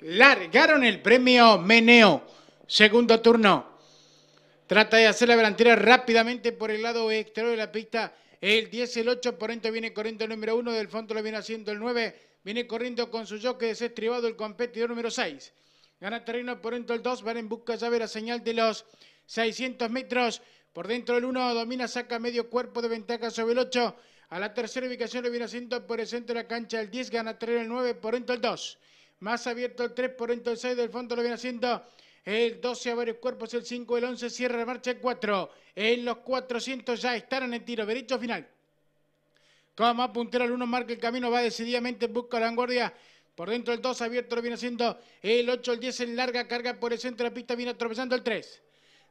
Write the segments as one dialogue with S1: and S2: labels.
S1: largaron el premio Meneo. Segundo turno. Trata de hacer la delantera rápidamente por el lado exterior de la pista. El 10, el 8, por dentro viene corriendo el número 1, del fondo lo viene haciendo el 9. Viene corriendo con su jockey desestribado el competidor número 6. Gana terreno por dentro el 2, van en busca ya ver la señal de los 600 metros. Por dentro el 1 domina, saca medio cuerpo de ventaja sobre el 8. A la tercera ubicación lo viene haciendo por el centro de la cancha el 10, gana terreno el 9, por dentro el 2. Más abierto el 3 por dentro del 6 del fondo lo viene haciendo. El 12 a varios cuerpos, el 5, el 11, cierra la marcha el 4. En los 400 ya estarán en tiro, derecho final. Como puntero el 1 marca el camino, va decididamente busca la vanguardia. Por dentro el 2 abierto lo viene haciendo el 8, el 10 en larga carga por el centro de la pista, viene atropellando el 3.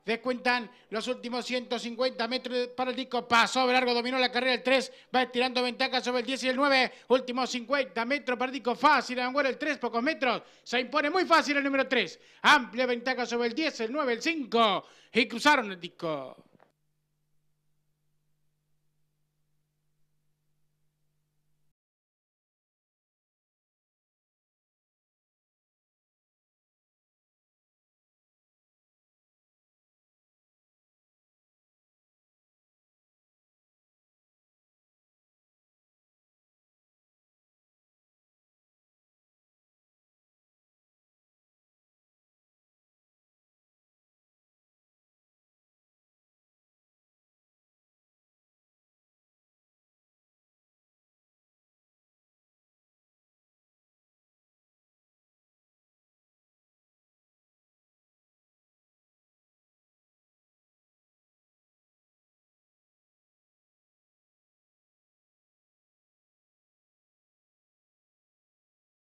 S1: Descuentan los últimos 150 metros para el disco. Pasó largo, dominó la carrera el 3. Va estirando ventaja sobre el 10 y el 9. Últimos 50 metros para el disco. Fácil, el 3, pocos metros. Se impone muy fácil el número 3. Amplia ventaja sobre el 10, el 9, el 5. Y cruzaron el disco.